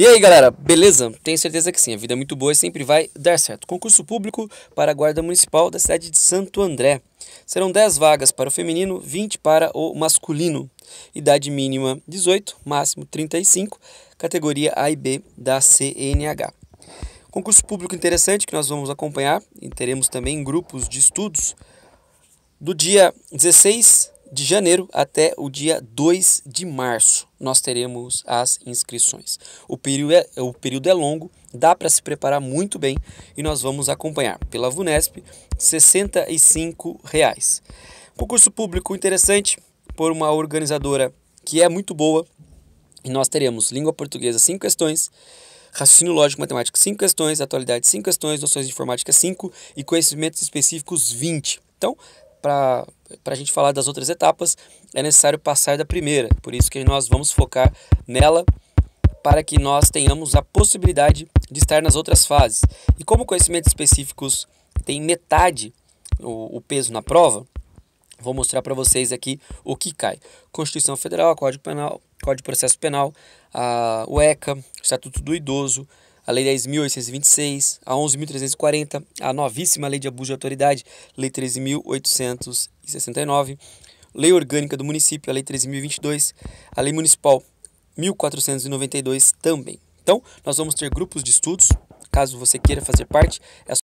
E aí, galera, beleza? Tenho certeza que sim, a vida é muito boa e sempre vai dar certo. Concurso público para a Guarda Municipal da cidade de Santo André. Serão 10 vagas para o feminino, 20 para o masculino. Idade mínima 18, máximo 35, categoria A e B da CNH. Concurso público interessante que nós vamos acompanhar e teremos também grupos de estudos do dia 16 de janeiro até o dia 2 de março nós teremos as inscrições. O período é, o período é longo, dá para se preparar muito bem e nós vamos acompanhar pela VUNESP R$ 65. Reais. Concurso público interessante por uma organizadora que é muito boa e nós teremos língua portuguesa 5 questões, raciocínio lógico matemático 5 questões, atualidade 5 questões, noções de informática 5 e conhecimentos específicos 20. Então, para para a gente falar das outras etapas, é necessário passar da primeira. Por isso que nós vamos focar nela para que nós tenhamos a possibilidade de estar nas outras fases. E como conhecimentos específicos tem metade o, o peso na prova, vou mostrar para vocês aqui o que cai. Constituição Federal, Código Penal, Código de Processo Penal, a, o ECA, Estatuto do Idoso, a Lei 10.826, a 11.340, a novíssima Lei de Abuso de Autoridade, Lei 13.869, Lei Orgânica do Município, a Lei 13.022, a Lei Municipal 1.492 também. Então, nós vamos ter grupos de estudos, caso você queira fazer parte, é